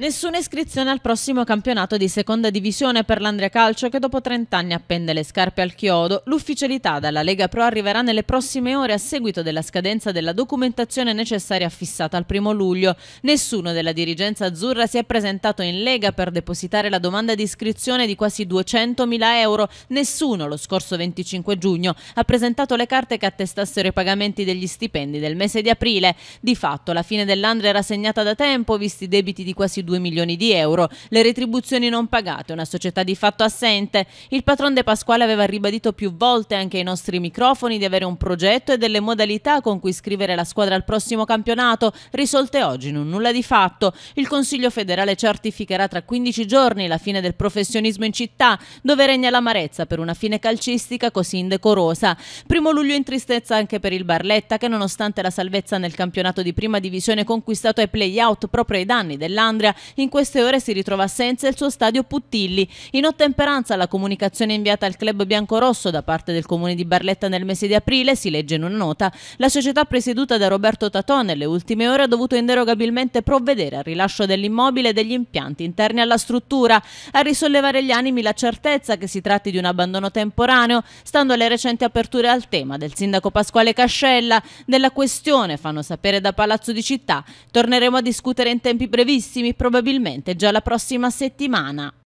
Nessuna iscrizione al prossimo campionato di seconda divisione per l'Andrea Calcio che dopo 30 anni appende le scarpe al chiodo. L'ufficialità dalla Lega Pro arriverà nelle prossime ore a seguito della scadenza della documentazione necessaria fissata al primo luglio. Nessuno della dirigenza azzurra si è presentato in Lega per depositare la domanda di iscrizione di quasi 200.000 euro. Nessuno lo scorso 25 giugno ha presentato le carte che attestassero i pagamenti degli stipendi del mese di aprile. Di fatto la fine dell'Andrea era segnata da tempo, visti i debiti di quasi 200.000 2 milioni di euro, le retribuzioni non pagate, una società di fatto assente. Il patron De Pasquale aveva ribadito più volte anche ai nostri microfoni di avere un progetto e delle modalità con cui scrivere la squadra al prossimo campionato, risolte oggi in un nulla di fatto. Il Consiglio federale certificherà tra 15 giorni la fine del professionismo in città, dove regna l'amarezza per una fine calcistica così indecorosa. Primo luglio in tristezza anche per il Barletta che nonostante la salvezza nel campionato di prima divisione conquistato ai play-out proprio ai danni dell'Andria, Sampdoria, in queste ore si ritrova senza il suo stadio Puttilli. In ottemperanza alla comunicazione inviata al club biancorosso da parte del comune di Barletta nel mese di aprile, si legge in una nota, la società presieduta da Roberto Tatò nelle ultime ore ha dovuto inderogabilmente provvedere al rilascio dell'immobile e degli impianti interni alla struttura, a risollevare gli animi la certezza che si tratti di un abbandono temporaneo, stando alle recenti aperture al tema del sindaco Pasquale Cascella, della questione, fanno sapere da Palazzo di Città. Torneremo a discutere in tempi brevissimi probabilmente già la prossima settimana.